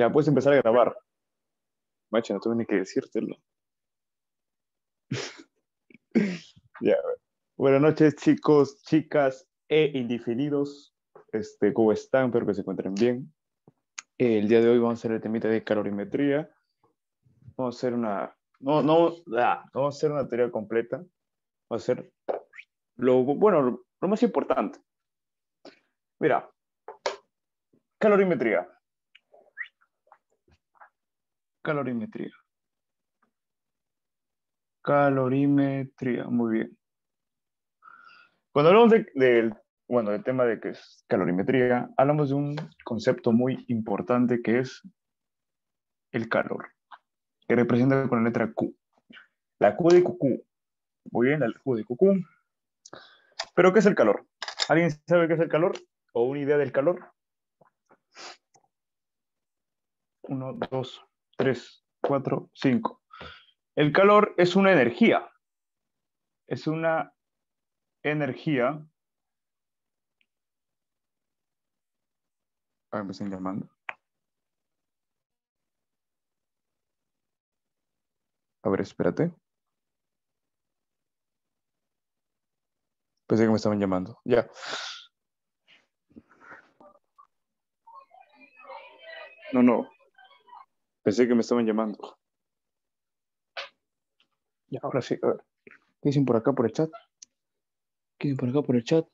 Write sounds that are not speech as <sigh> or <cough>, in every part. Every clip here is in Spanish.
Ya, puedes empezar a grabar. Macho, no tuve ni que decírtelo. <laughs> ya, Buenas noches, chicos, chicas e indiferidos. Este, ¿Cómo están? Espero que se encuentren bien. El día de hoy vamos a hacer el temita de calorimetría. Vamos a hacer una... No, no, vamos a hacer una teoría completa. Vamos a hacer lo, bueno, lo más importante. Mira, calorimetría Calorimetría. Calorimetría, muy bien. Cuando hablamos del tema de que es calorimetría, hablamos de un concepto muy importante que es el calor, que representa con la letra Q. La Q de QQ. Muy bien, la Q de QQ. Pero, ¿qué es el calor? ¿Alguien sabe qué es el calor? ¿O una idea del calor? Uno, dos, Tres, cuatro, cinco. El calor es una energía. Es una energía. ver, ah, me están llamando. A ver, espérate. Pensé que me estaban llamando. Ya. No, no. Pensé que me estaban llamando. Y ahora sí, a ver. ¿Qué dicen por acá por el chat? ¿Qué dicen por acá por el chat?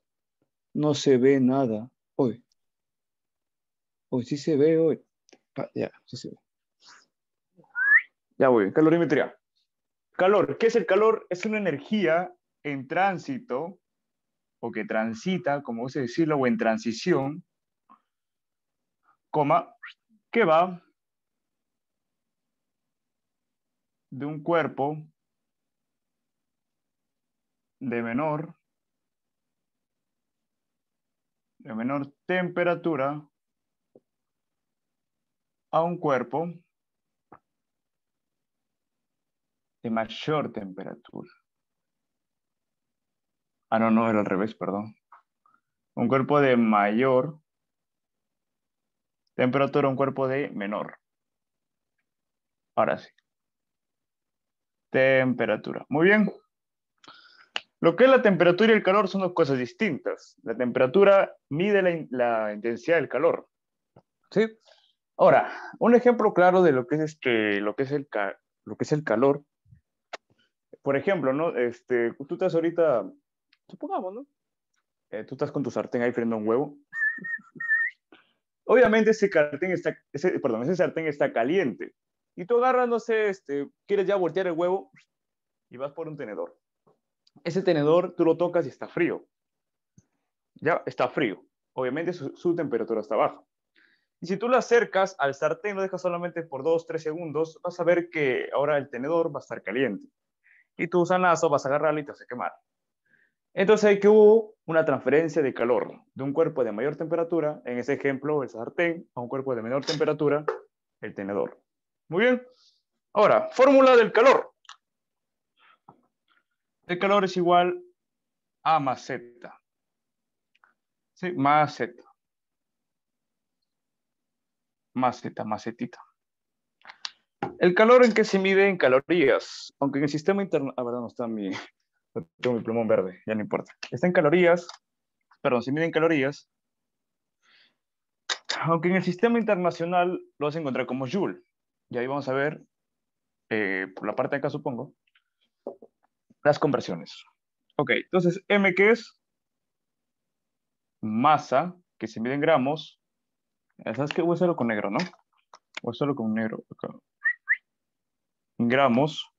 No se ve nada hoy. Hoy sí se ve hoy. Ah, ya, sí se ve. Ya voy, calorimetría. Calor, ¿qué es el calor? Es una energía en tránsito o que transita, como se decirlo, o en transición, coma, que va de un cuerpo de menor, de menor temperatura a un cuerpo de mayor temperatura. Ah, no, no, era al revés, perdón. Un cuerpo de mayor temperatura, un cuerpo de menor. Ahora sí. Temperatura. Muy bien. Lo que es la temperatura y el calor son dos cosas distintas. La temperatura mide la, intensidad del calor. ¿Sí? Ahora, un ejemplo claro de lo que es, este, lo que es, el, lo que es el calor. Por ejemplo, ¿no? Este, tú estás ahorita, supongamos, ¿no? Eh, tú estás con tu sartén ahí friendo un huevo. <laughs> Obviamente ese, está, perdón, ese sartén está caliente. Y tú agarras, no sé, este, quieres ya voltear el huevo y vas por un tenedor. Ese tenedor tú lo tocas y está frío. Ya está frío. Obviamente su, temperatura está baja. Y si tú lo acercas al sartén, lo dejas solamente por 2, 3 segundos, vas a ver que ahora el tenedor va a estar caliente. Y tú tu sanazo vas a agarrarlo y te hace quemar. Entonces hay que hubo una transferencia de calor de un cuerpo de mayor temperatura, en ese ejemplo el sartén, a un cuerpo de menor temperatura, el tenedor. Muy bien. Ahora, fórmula del calor. El calor es igual a más Z. ¿Sí? Más Z. Más Z, más Zita. El calor en que se mide en calorías, aunque en el sistema interno... Ah, verdad, no está mi... <laughs> Tengo mi plumón verde, ya no importa. Está en calorías, perdón, se mide en calorías, aunque en el sistema internacional lo vas a encontrar como joule. Y ahí vamos a ver, eh, por la parte de acá supongo, las conversiones. Ok, entonces M que es masa, que se mide en gramos. ¿Sabes qué? Voy a hacerlo con negro, ¿no? Voy a hacerlo con negro. Acá. Gramos.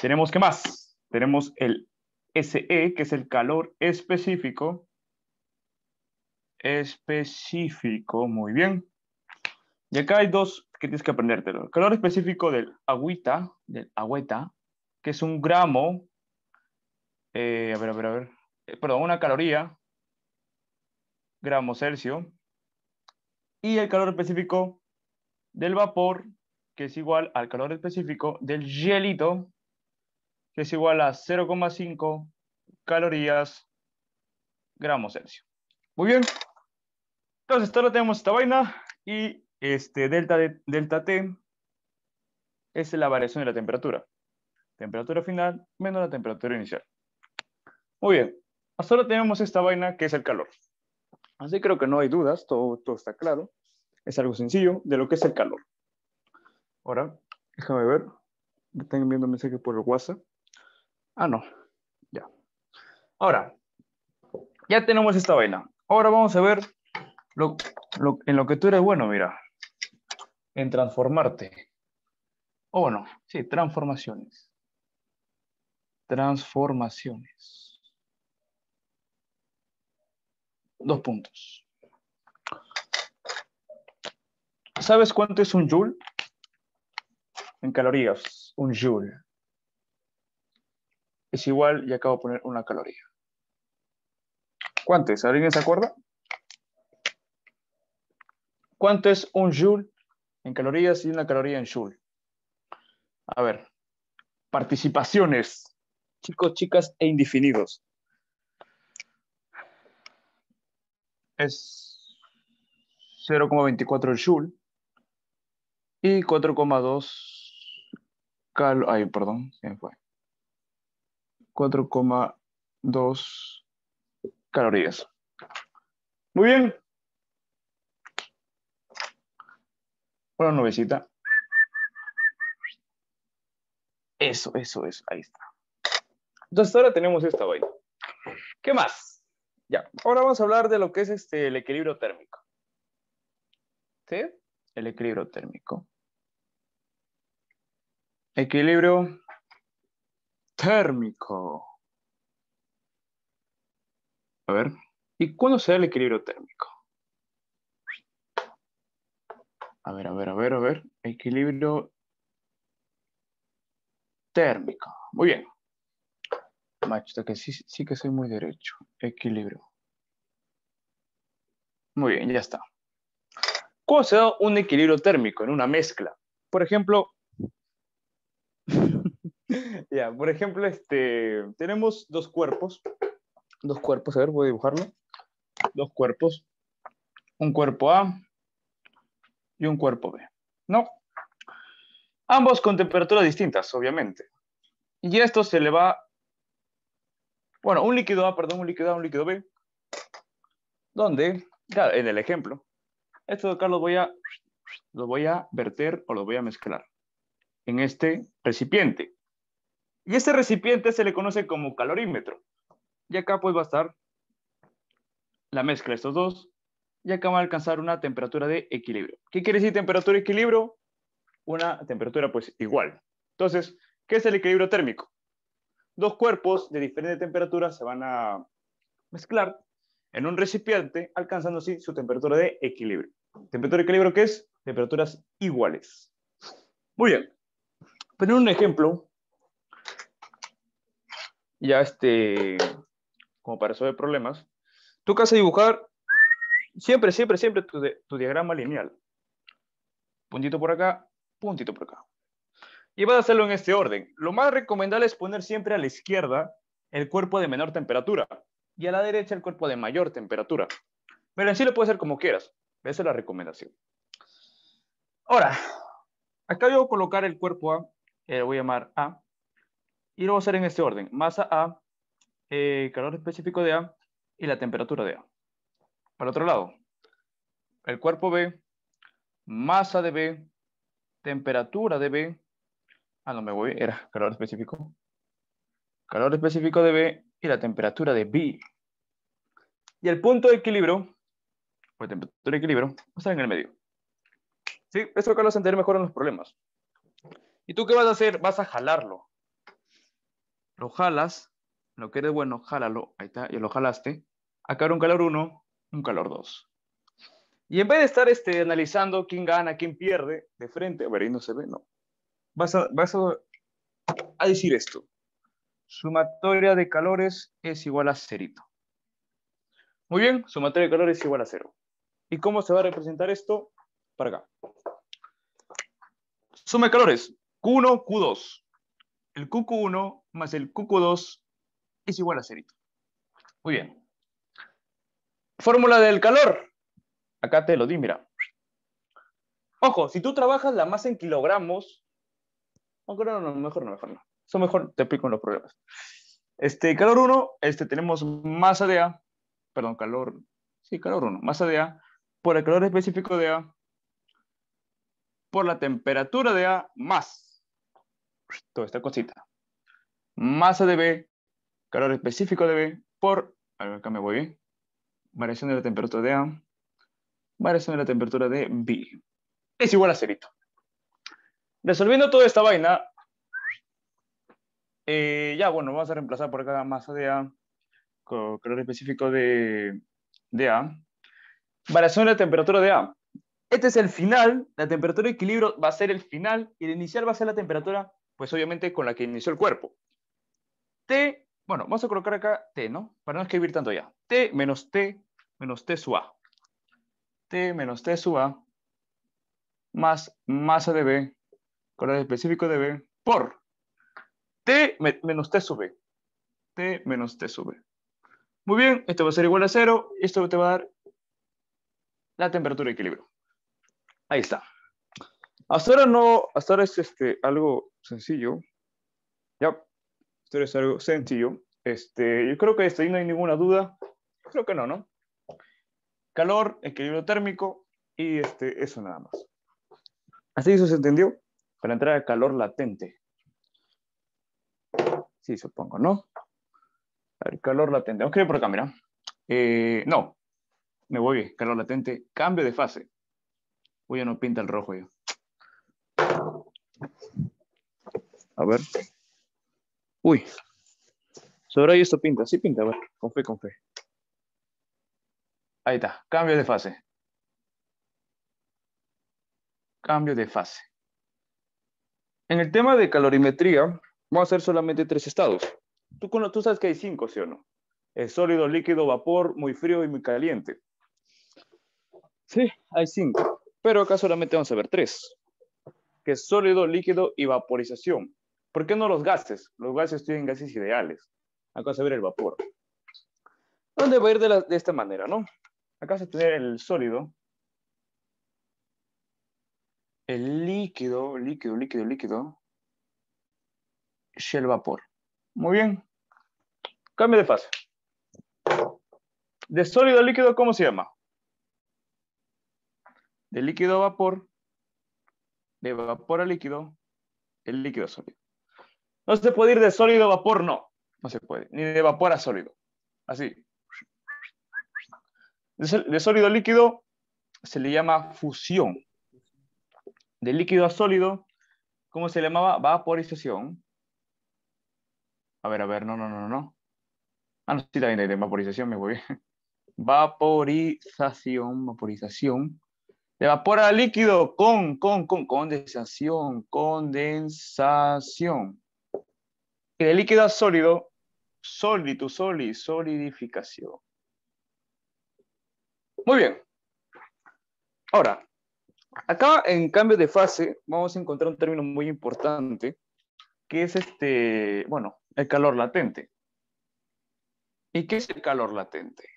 Tenemos qué más. Tenemos el SE, que es el calor específico. Específico, muy bien. Y acá hay dos que tienes que aprendértelo. El calor específico del agüita, del agüeta, que es un gramo, eh, a ver, a ver, a ver, eh, perdón, una caloría, gramo Celsius, y el calor específico del vapor, que es igual al calor específico del hielito, que es igual a 0,5 calorías gramo Celsius. Muy bien. Entonces, ahora tenemos esta vaina y este, delta, T es la variación de la temperatura. Temperatura final menos la temperatura inicial. Muy bien, hasta ahora tenemos esta vaina que es el calor. Así creo que no hay dudas, todo, está claro. Es algo sencillo de lo que es el calor. Ahora, déjame ver. Me están enviando mensaje por el WhatsApp. Ah, no. Ya. Ahora, ya tenemos esta vaina. Ahora vamos a ver en lo que tú eres bueno, mira en transformarte. O oh, bueno, sí, transformaciones. Transformaciones. Dos puntos. ¿Sabes cuánto es un joule? En calorías, un joule. Es igual, y acabo de poner una caloría. ¿Cuánto es? ¿Alguien se acuerda? ¿Cuánto es un joule? en calorías y una caloría en joule. A ver, participaciones, chicos, chicas e indefinidos. Es 0,24 el joule y 4,2 cal... Ay, perdón, se fue. 4,2 calorías. Muy bien, Una nubecita. Eso, eso, eso. Ahí está. Entonces ahora tenemos esta vaina. ¿Qué más? Ya, ahora vamos a hablar de lo que es este, el equilibrio térmico. ¿Sí? El equilibrio térmico. Equilibrio térmico. A ver, ¿y cuándo se da el equilibrio térmico? A ver, a ver, a ver, a ver. Equilibrio térmico. Muy bien. Macho, que sí, sí que soy muy derecho. Equilibrio. Muy bien, ya está. ¿Cómo se da un equilibrio térmico en una mezcla? Por ejemplo, <laughs> ya, por ejemplo, este, tenemos dos cuerpos. Dos cuerpos, a ver, voy a dibujarlo. Dos cuerpos. Un cuerpo A y un cuerpo B. No. Ambos con temperaturas distintas, obviamente. Y esto se le va... Bueno, un líquido A, perdón, un líquido A, un líquido B. Donde, ya, en el ejemplo, esto de acá lo voy a, lo voy a verter o lo voy a mezclar en este recipiente. Y este recipiente se le conoce como calorímetro. Y acá pues va a estar la mezcla de estos dos y acaba de alcanzar una temperatura de equilibrio. ¿Qué quiere decir temperatura de equilibrio? Una temperatura pues igual. Entonces, ¿qué es el equilibrio térmico? Dos cuerpos de diferente temperatura se van a mezclar en un recipiente, alcanzando así su temperatura de equilibrio. ¿Temperatura de equilibrio qué es? Temperaturas iguales. Muy bien. Poner un ejemplo, ya este, como para resolver problemas. Tú vas a dibujar Siempre, siempre, siempre tu, diagrama lineal. Puntito por acá, puntito por acá. Y vas a hacerlo en este orden. Lo más recomendable es poner siempre a la izquierda el cuerpo de menor temperatura y a la derecha el cuerpo de mayor temperatura. Pero en sí lo puedes hacer como quieras. Esa es la recomendación. Ahora, acá yo voy a colocar el cuerpo A, eh, lo voy a llamar A, y lo voy a hacer en este orden. Masa A, eh, calor específico de A y la temperatura de A. Para otro lado, el cuerpo B, masa de B, temperatura de B, ah, no me voy, era calor específico, calor específico de B y la temperatura de B. Y el punto de equilibrio, o temperatura de equilibrio, va a estar en el medio. Sí, esto que lo vas entender mejor en los problemas. ¿Y tú qué vas a hacer? Vas a jalarlo. Lo jalas, lo que eres bueno, jálalo, ahí está, y lo jalaste. Acá era un calor 1, un calor 2. Y en vez de estar este, analizando quién gana, quién pierde de frente, a ver, ahí no se ve, no. Vas a, a decir esto. Sumatoria de calores es igual a cerito. Muy bien, sumatoria de calores es igual a cero. ¿Y cómo se va a representar esto? Para acá. Suma de calores. Q1, Q2. El QQ1 más el QQ2 es igual a cerito. Muy bien. Fórmula del calor. Acá te lo di, mira. Ojo, si tú trabajas la masa en kilogramos, no, no, mejor no, mejor no. Eso mejor te explico en los problemas. Este, calor 1, este, tenemos masa de A, perdón, calor, sí, calor 1, masa de A, por el calor específico de A, por la temperatura de A, más toda esta cosita. Masa de B, calor específico de B, por, a ver, acá me voy bien, ¿eh? variación de la temperatura de A, variación de la temperatura de B. Es igual a cerito. Resolviendo toda esta vaina, eh, ya bueno, vamos a reemplazar por acá masa de A con calor específico de, de A. Variación de la temperatura de A. Este es el final, la temperatura de equilibrio va a ser el final y el inicial va a ser la temperatura, pues obviamente con la que inició el cuerpo. T, bueno, vamos a colocar acá T, ¿no? Para no escribir tanto ya. T menos T menos T sub A. T menos T sub A más masa de B, coordenada específico de B, por T menos T sub B. T menos T sub B. Muy bien, esto va a ser igual a cero. Esto te va a dar la temperatura de equilibrio. Ahí está. Hasta ahora no, hasta ahora es este, algo sencillo. Ya, esto es algo sencillo. Este, yo creo que ahí no hay ninguna duda. Creo que no, ¿no? calor, equilibrio térmico y este, eso nada más. Así eso se entendió para entrar a calor latente. Sí, supongo, ¿no? A ver, calor latente. Vamos a ir por acá, mira. Eh, no, me voy Calor latente, cambio de fase. Uy, ya no pinta el rojo yo. A ver. Uy. Sobre ahí esto pinta. Sí pinta, a ver. Con fe, con fe. Ahí está, cambio de fase. Cambio de fase. En el tema de calorimetría, vamos a hacer solamente tres estados. Tú, tú sabes que hay cinco, ¿sí o no? Es sólido, líquido, vapor, muy frío y muy caliente. Sí, hay cinco. Pero acá solamente vamos a ver tres. Que es sólido, líquido y vaporización. ¿Por qué no los gases? Los gases tienen gases ideales. Acá se ver el vapor. ¿Dónde va a ir de esta manera, no? Acá se tiene el sólido, el líquido, líquido, líquido, líquido, y el vapor. Muy bien. Cambio de fase. De sólido a líquido, ¿cómo se llama? De líquido a vapor, de vapor a líquido, el líquido a sólido. No se puede ir de sólido a vapor, no. No se puede. Ni de vapor a sólido. Así. De sólido a líquido se le llama fusión. De líquido a sólido, ¿cómo se le llamaba? Vaporización. A ver, a ver, no, no, no, no. Ah, no, sí, también hay de vaporización, me voy. <laughs> Vaporización, vaporización. vapor a líquido con, con, con condensación, condensación. Y de líquido a sólido, sólido, sólido, solidificación. Muy bien. Ahora, acá en cambio de fase vamos a encontrar un término muy importante que es este, bueno, el calor latente. ¿Y qué es el calor latente?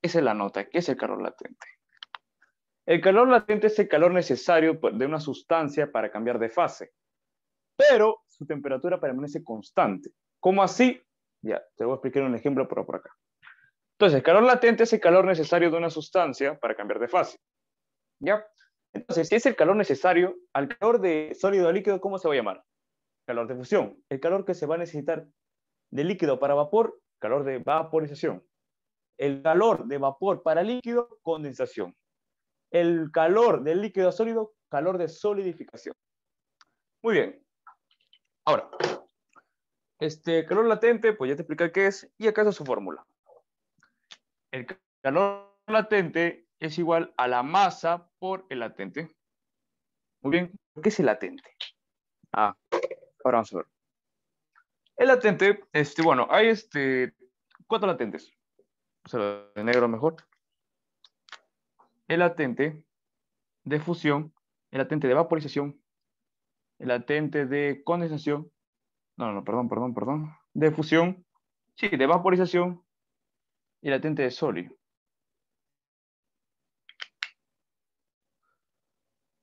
Esa es la nota, ¿qué es el calor latente? El calor latente es el calor necesario de una sustancia para cambiar de fase, pero su temperatura permanece constante. ¿Cómo así? Ya, te voy a explicar un ejemplo por, por acá. Entonces, calor latente es el calor necesario de una sustancia para cambiar de fase. ¿Ya? Entonces, si es el calor necesario, al calor de sólido a líquido, ¿cómo se va a llamar? Calor de fusión. El calor que se va a necesitar de líquido para vapor, calor de vaporización. El calor de vapor para líquido, condensación. El calor del líquido a sólido, calor de solidificación. Muy bien. Ahora, este calor latente, pues ya te expliqué qué es y acá está su fórmula. El calor latente es igual a la masa por el latente. Muy bien, ¿qué es el latente? Ah, ahora vamos a ver. El latente, este, bueno, hay este, cuatro latentes. O sea, de negro mejor. El latente de fusión, el latente de vaporización, el latente de condensación, no, no, perdón, perdón, perdón, de fusión, sí, de vaporización, y latente de Soli.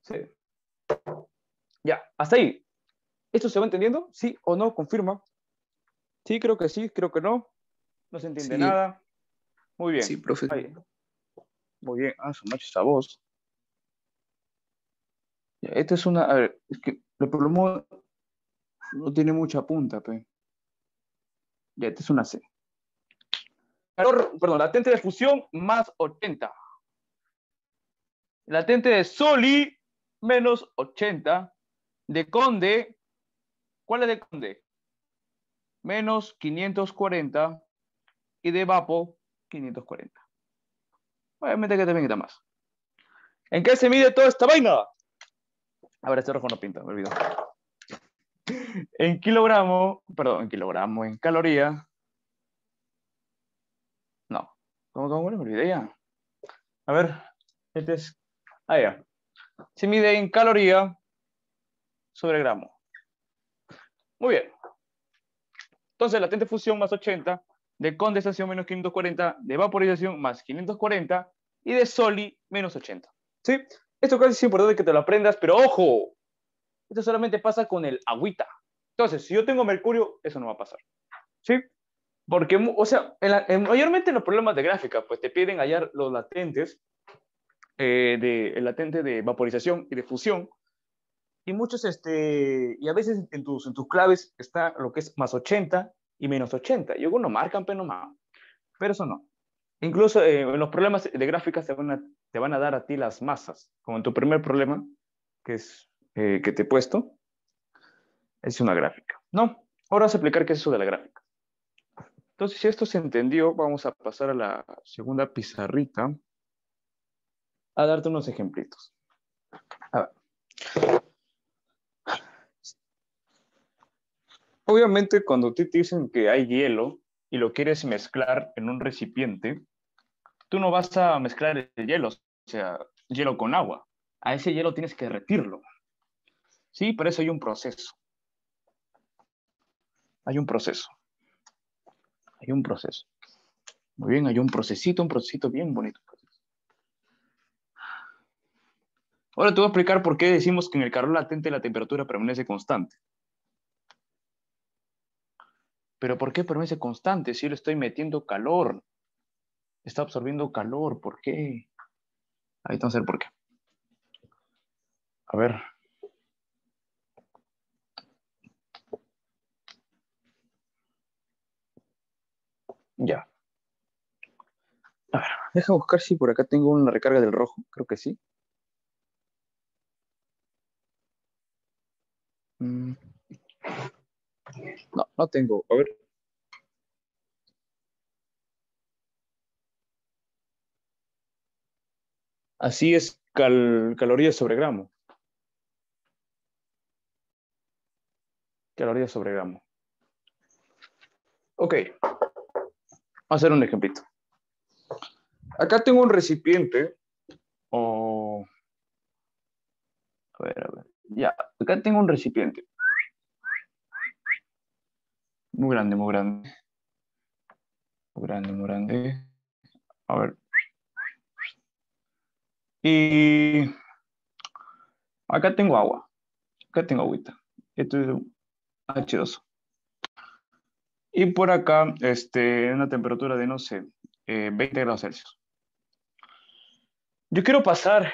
Sí. Ya, hasta ahí. ¿Esto se va entendiendo? ¿Sí o no? Confirma. Sí, creo que sí, creo que no. No se entiende nada. Muy bien. Sí, profe. Muy bien. Ah, su macho esa voz. esta es una. A ver, es que el problema no tiene mucha punta, pe. Ya, esta es una C perdón, latente de fusión más 80. Latente de Soli menos 80. De Conde, ¿cuál es de Conde? Menos 540. Y de Vapo, 540. Obviamente que también quita más. ¿En qué se mide toda esta vaina? A ver, este rojo no pinta, me olvido. En kilogramo, perdón, en kilogramo, en caloría, ¿Cómo, cómo, cómo? Me olvidé ya. A ver, este es. Ah, ya. Se mide en caloría sobre gramo. Muy bien. Entonces, latente fusión más 80, de condensación menos 540, de vaporización más 540 y de soli menos 80. ¿Sí? Esto casi es importante que te lo aprendas, pero ojo, esto solamente pasa con el agüita. Entonces, si yo tengo mercurio, eso no va a pasar. ¿Sí? Porque, o sea, mayormente en los problemas de gráfica, pues te piden hallar los latentes, eh, el latente de vaporización y de fusión, y muchos, este, y a veces en tus, en tus claves está lo que es más 80 y menos 80, y algunos marcan, pero no más. Pero eso no. Incluso eh, en los problemas de gráfica te van, a, te van a dar a ti las masas, como en tu primer problema, que es eh, que te he puesto, es una gráfica. No, ahora vas a explicar qué es eso de la gráfica. Entonces, si esto se entendió, vamos a pasar a la segunda pizarrita a darte unos ejemplitos. A ver. Obviamente, cuando te dicen que hay hielo y lo quieres mezclar en un recipiente, tú no vas a mezclar el hielo, o sea, hielo con agua. A ese hielo tienes que derretirlo. Sí, pero eso hay un proceso. Hay un proceso. Hay un proceso. Muy bien, hay un procesito, un procesito bien bonito. Ahora te voy a explicar por qué decimos que en el calor latente la temperatura permanece constante. Pero ¿por qué permanece constante si yo le estoy metiendo calor? Está absorbiendo calor, ¿por qué? Ahí vamos a por qué. A ver, Deja buscar si por acá tengo una recarga del rojo. Creo que sí. Mm. No, no tengo. A ver. Así es calorías sobre gramo. Calorías sobre gramo. Ok. Vamos a hacer un ejemplito. Acá tengo un recipiente. A ver, a ver. Ya, acá tengo un recipiente. Muy grande, muy grande. Muy grande, muy grande. A ver. Y acá tengo agua. Acá tengo agüita. Esto es H2. Y por acá, este, una temperatura de, no sé, 20 eh, grados Celsius. Yo quiero pasar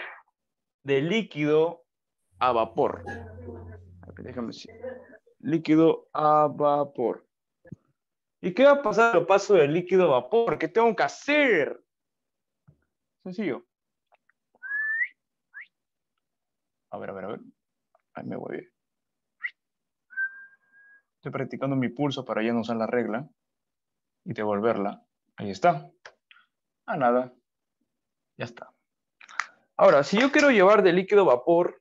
de líquido a vapor. Déjame decir. Líquido a vapor. ¿Y qué va a pasar lo paso de líquido a vapor? ¿Qué tengo que hacer? Sencillo. A ver, a ver, a ver. Ahí me voy. Estoy practicando mi pulso para ya no usar la regla y devolverla. Ahí está. A ah, nada. Ya está. Ahora, si yo quiero llevar de líquido vapor,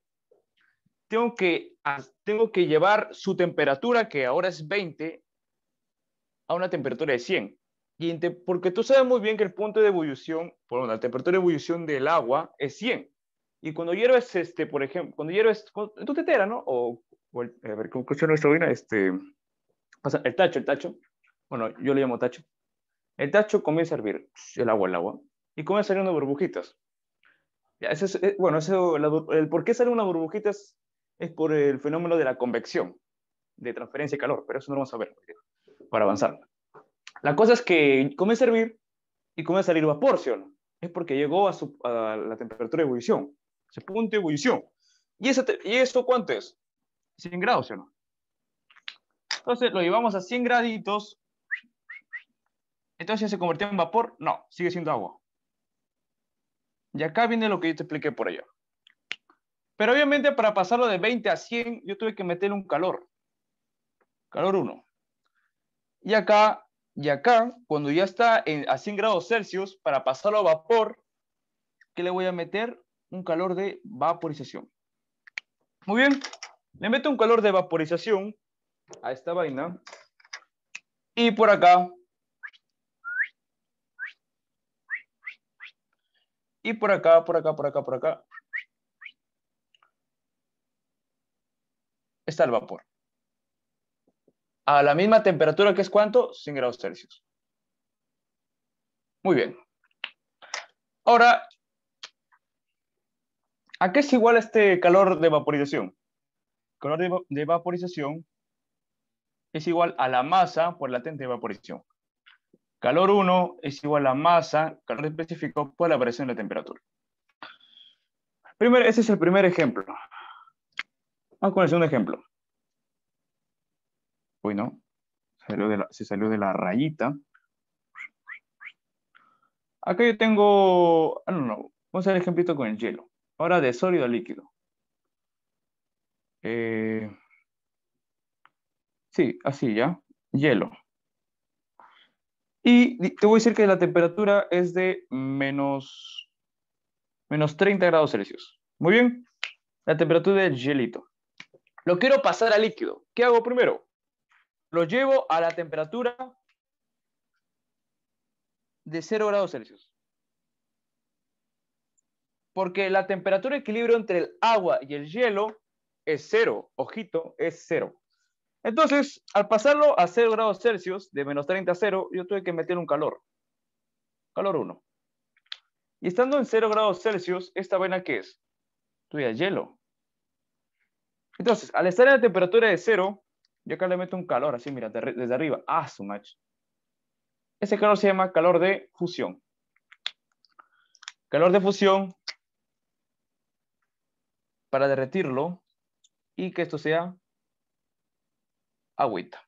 tengo que, tengo que llevar su temperatura, que ahora es 20, a una temperatura de 100. porque tú sabes muy bien que el punto de ebullición, bueno, la temperatura de ebullición del agua es 100. Y cuando hierves, este, por ejemplo, cuando hierves en tu tetera, ¿no? O, a ver, ¿cómo nuestra vaina? Este, pasa, el tacho, el tacho. Bueno, yo lo llamo tacho. El tacho comienza a hervir el agua, el agua. Y comienza a salir unas burbujitas. Eh, bueno, el por qué sale una burbujitas es, por el fenómeno de la convección, de transferencia de calor, pero eso no lo vamos a ver eh, para avanzar. La cosa es que comienza a hervir y comienza a salir vapor, ¿sí Es porque llegó a, la temperatura de ebullición, ese punto de ebullición. ¿Y, eso ¿Y cuánto es? 100 grados, ¿sí no? Entonces lo llevamos a 100 graditos. Entonces se convirtió en vapor. No, sigue siendo agua. Y acá viene lo que yo te expliqué por allá. Pero obviamente para pasarlo de 20 a 100, yo tuve que meterle un calor. Calor 1. Y acá, y acá, cuando ya está a 100 grados Celsius, para pasarlo a vapor, ¿qué le voy a meter? Un calor de vaporización. Muy bien. Le meto un calor de vaporización a esta vaina. Y por acá Y por acá, por acá, por acá, por acá. Está el vapor. A la misma temperatura que es cuánto? 100 grados Celsius. Muy bien. Ahora, ¿a qué es igual este calor de vaporización? El calor de, de vaporización es igual a la masa por latente de vaporización. Calor 1 es igual a masa, calor específico, por la variación de la temperatura. Primero, ese es el primer ejemplo. Vamos con el segundo ejemplo. Uy, no. se salió de la rayita. Acá yo tengo... Ah, no, no. Vamos a hacer el ejemplito con el hielo. Ahora de sólido a líquido. Eh, sí, así ya. Hielo. Y te voy a decir que la temperatura es de menos, menos 30 grados Celsius. Muy bien, la temperatura del hielito. Lo quiero pasar a líquido. ¿Qué hago primero? Lo llevo a la temperatura de 0 grados Celsius. Porque la temperatura de equilibrio entre el agua y el hielo es cero. Ojito, es cero. Entonces, al pasarlo a 0 grados Celsius, de menos 30 a 0, yo tuve que meter un calor. Calor 1. Y estando en 0 grados Celsius, ¿esta vaina qué es? Tuya hielo. Entonces, al estar en la temperatura de 0, yo acá le meto un calor, así, mira, desde arriba. Ah, su match. Ese calor se llama calor de fusión. Calor de fusión para derretirlo y que esto sea agüita.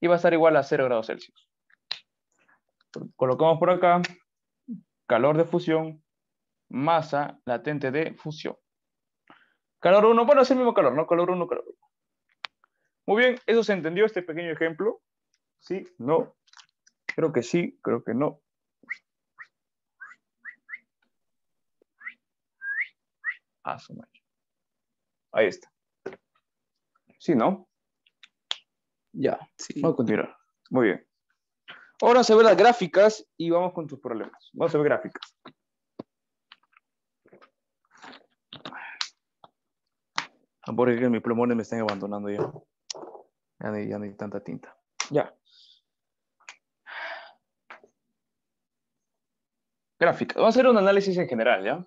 Y va a estar igual a 0 grados Celsius. Colocamos por acá calor de fusión, masa latente de fusión. Calor 1, bueno, es el mismo calor, ¿no? Calor 1, calor 1. Muy bien, ¿eso se entendió este pequeño ejemplo? ¿Sí? ¿No? Creo que sí, creo que no. Ah, su Ahí está. ¿Sí, no? Ya, sí. vamos a continuar. Muy bien. Ahora se ven las gráficas y vamos con tus problemas. Vamos a ver gráficas. Ah, porque que mis plumones me están abandonando ya. Ya no, hay, tanta tinta. Ya. Gráficas. Vamos a hacer un análisis en general, ¿ya?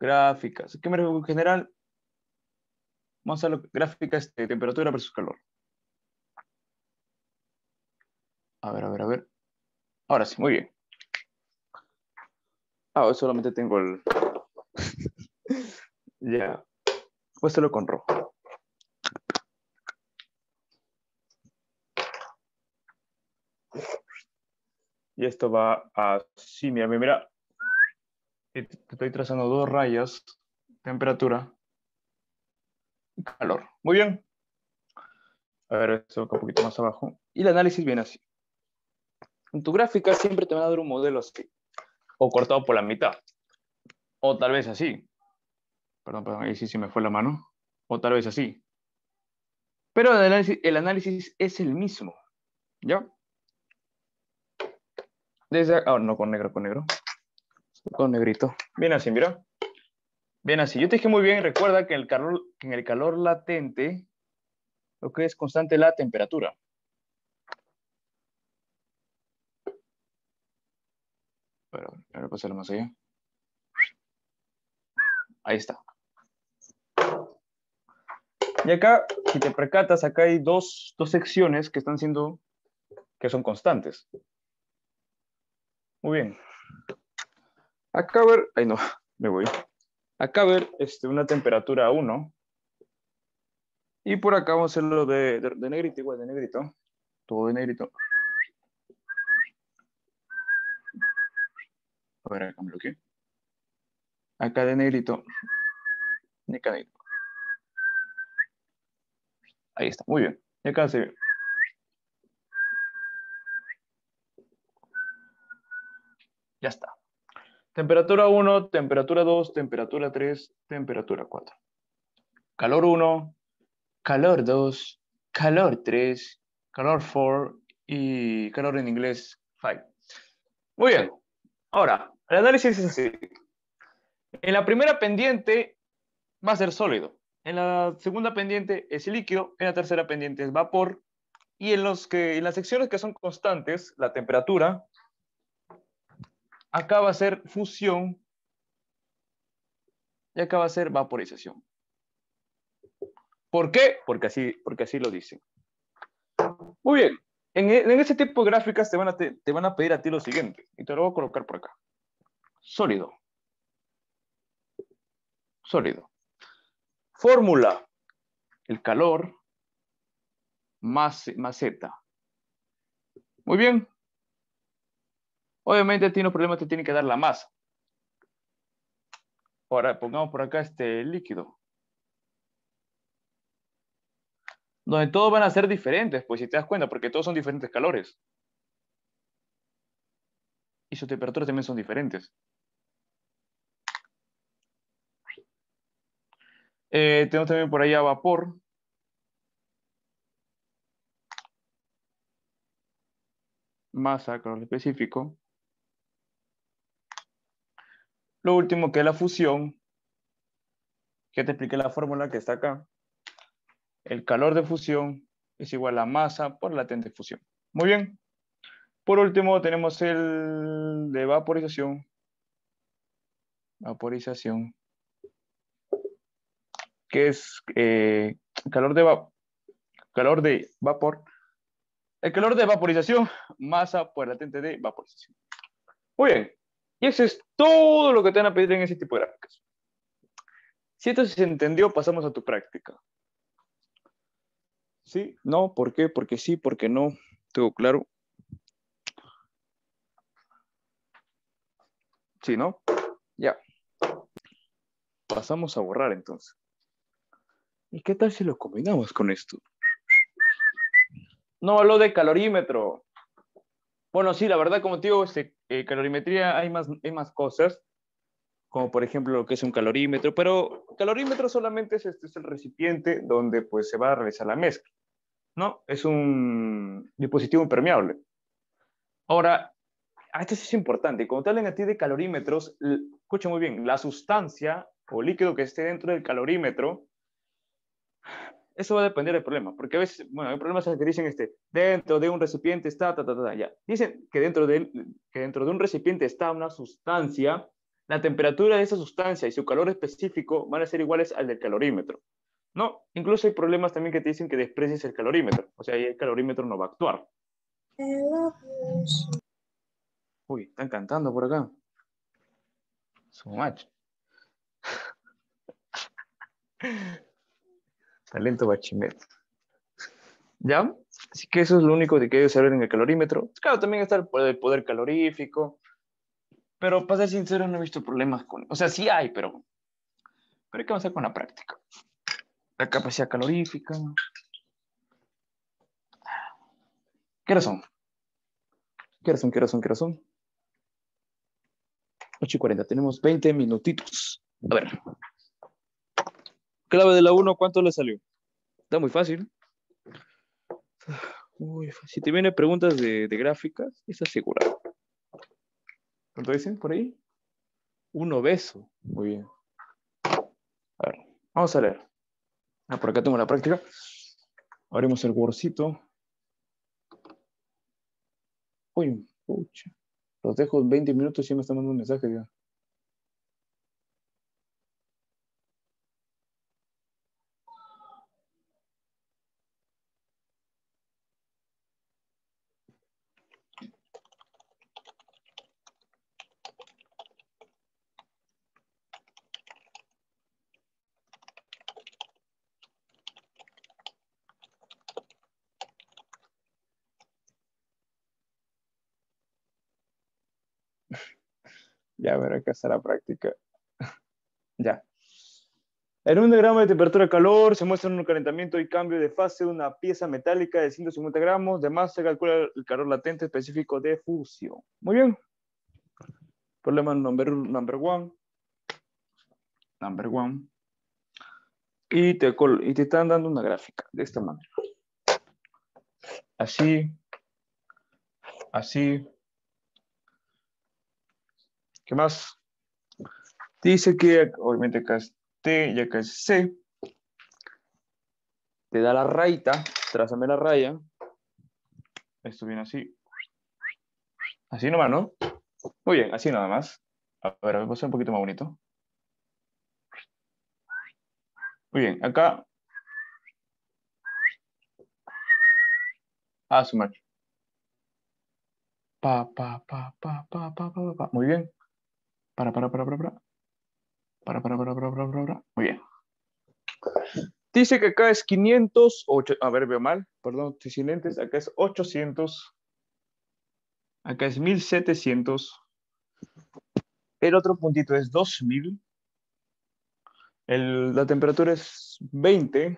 Gráficas. ¿Qué me refiero en general? Vamos a hacer gráfica de este, temperatura versus calor. A ver, a ver, a ver. Ahora sí, muy bien. Ah, solamente tengo el... <laughs> ya. Puéstelo con rojo. Y esto va así, mira, mira. estoy trazando dos rayas, temperatura, calor. Muy bien. A ver, esto un poquito más abajo. Y el análisis viene así. En tu gráfica siempre te van a dar un modelo así, o cortado por la mitad, o tal vez así. Perdón, perdón, ahí sí, se me fue la mano. O tal vez así. Pero el análisis, es el mismo. ¿Ya? Desde, ahora no, con negro, con negro. Con negrito. Viene así, mira. Bien, así. Yo te dije muy bien, recuerda que en el calor, en el calor latente, lo que es constante la temperatura. ahora pasarlo más allá. Ahí está. Y acá, si te percatas, acá hay dos, dos secciones que están siendo, que son constantes. Muy bien. Acá, a ver, ay no, me voy. Acá ver este, una temperatura 1. Y por acá vamos a hacerlo de, de, negrito, igual de negrito. Todo de negrito. A ver, acá me bloqueé. Acá de negrito. De negrito. Ahí está, muy bien. Y acá se ve. Ya está. Temperatura 1, temperatura 2, temperatura 3, temperatura 4. Calor 1, calor 2, calor 3, calor 4 y calor en inglés 5. Muy bien. Ahora, el análisis es así. En la primera pendiente va a ser sólido. En la segunda pendiente es líquido. En la tercera pendiente es vapor. Y en, los que, en las secciones que son constantes, la temperatura, acá va a ser fusión y acá va a ser vaporización. ¿Por qué? Porque así, porque así lo dicen. Muy bien. En, en este tipo de gráficas te van, a, te, van a pedir a ti lo siguiente. Y te lo voy a colocar por acá. Sólido. Sólido. Fórmula. El calor más, más Z. Muy bien. Obviamente tiene unos problemas te tiene que dar la masa. Ahora pongamos por acá este líquido. Donde todos van a ser diferentes, pues si te das cuenta, porque todos son diferentes calores. Y sus temperaturas también son diferentes. Eh, tenemos también por allá vapor. Masa, calor específico. Lo último que es la fusión, que te expliqué la fórmula que está acá. El calor de fusión es igual a masa por latente de fusión. Muy bien. Por último tenemos el de vaporización. Vaporización. Que es eh, calor, de vapor. calor de vapor. El calor de vaporización, masa por latente de vaporización. Muy bien. Y eso es todo lo que te van a pedir en ese tipo de gráficas. Si esto se entendió, pasamos a tu práctica. ¿Sí? ¿No? ¿Por qué? Porque sí, porque no. Tengo claro. ¿Sí, no? Ya. Pasamos a borrar entonces. ¿Y qué tal si lo combinamos con esto? No, lo de calorímetro. Bueno, sí, la verdad, como te digo, este, eh, calorimetría hay más, más cosas, como por ejemplo lo que es un calorímetro, pero calorímetro solamente es, este, es el recipiente donde pues, se va a realizar la mezcla, ¿no? Es un dispositivo impermeable. Ahora, ah, esto sí es importante, cuando te hablan a ti de calorímetros, escucha muy bien, la sustancia o líquido que esté dentro del calorímetro eso va a depender del problema, porque a veces, bueno, hay problemas que dicen este, dentro de un recipiente está, ta, ta, ya. Dicen que dentro, de, dentro de un recipiente está una sustancia, la temperatura de esa sustancia y su calor específico van a ser iguales al del calorímetro. No, incluso hay problemas también que te dicen que desprecies el calorímetro, o sea, ahí el calorímetro no va a actuar. Uy, están cantando por acá. Su much. <laughs> lento bachimet. ¿Ya? Así que eso es lo único de que ellos saber en el calorímetro. Pues, claro, también está el poder, calorífico. Pero para ser sincero, no he visto problemas con... O sea, sí hay, pero... Pero vamos a hacer con la práctica. La capacidad calorífica. ¿Qué razón? ¿Qué razón? ¿Qué razón? ¿Qué razón? 8 y 40. Tenemos 20 minutitos. A ver. Clave de la 1, ¿cuánto le salió? Está muy fácil. si te vienen preguntas de, gráficas, estás segura. ¿Cuánto dicen por ahí? Uno beso. Muy bien. A ver, vamos a leer. Ah, por acá tengo la práctica. Abrimos el Wordcito. Uy, pucha. Los dejo 20 minutos y me están mandando un mensaje ya. Ya veré qué hacer la práctica. <laughs> ya. En un diagrama de temperatura-calor se muestra un calentamiento y cambio de fase de una pieza metálica de 150 gramos. Además, se calcula el calor latente específico de fusión. Muy bien. Problema number, number one. Number one. Y te, y te están dando una gráfica de esta manera. Así. Así. ¿Qué más? Dice que obviamente acá es este, T y acá es C. Te da la rayita, trázame la raya. Esto viene así. Así nomás, ¿no? Muy bien, así nada más. A ver, voy a hacer un poquito más bonito. Muy bien, acá. Ah, sumar. Pa, pa, pa, pa, pa, pa, pa, pa. Muy bien. Para, para, para, para, para. Para, para, para, para, para, para. Muy bien. Dice que acá es 500, a ver, veo mal, perdón, estoy sin lentes, acá es 800, acá es 1700, el otro puntito es 2000, la temperatura es 20,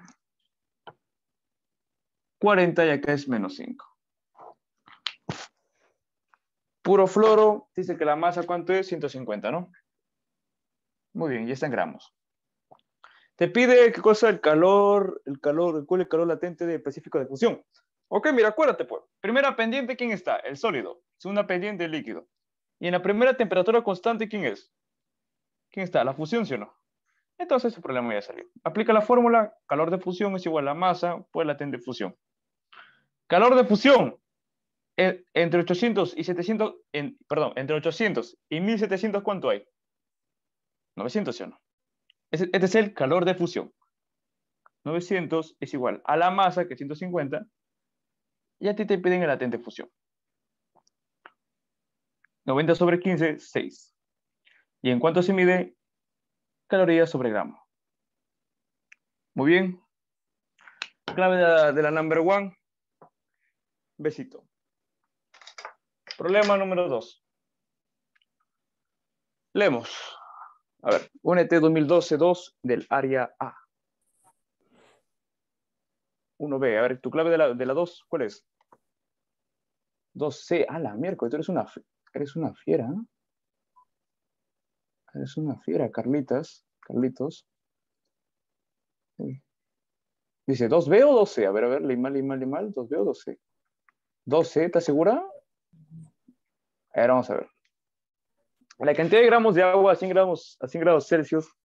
40 y acá es menos 5. Puro floro, dice que la masa, ¿cuánto es? 150, ¿no? Muy bien, ya está en gramos. Te pide qué cosa el calor, el calor, cuál es el calor latente del específico de fusión. Ok, mira, acuérdate pues. Primera pendiente, ¿quién está? El sólido. Segunda pendiente, el líquido. Y en la primera temperatura constante, ¿quién es? ¿Quién está? La fusión, ¿sí o no? Entonces ese problema ya salió. Aplica la fórmula, calor de fusión es igual a masa por pues, latente de fusión. Calor de fusión, entre 800 y 700, perdón, entre 800 y 1700, ¿cuánto hay? 900, ¿sí o no? Este, es el calor de fusión. 900 es igual a la masa, que es 150, y a ti te piden el latente fusión. 90 sobre 15, 6. ¿Y en cuánto se mide? Calorías sobre gramo. Muy bien. Clave de la number one. Besito. Problema número 2. Leemos. A ver, únete 2012-2 del área A. 1B. A ver, tu clave de la, 2, ¿cuál es? 2C. Ah, la miércoles, tú eres una, eres una fiera. Eres una fiera, Carlitas. Carlitos. Dice, ¿2B o 12? A ver, a ver, mal, y mal. ¿2B o 2C? 2C, ¿estás segura? A ver, vamos a ver. La cantidad de gramos de agua a 100 grados, a 100 grados Celsius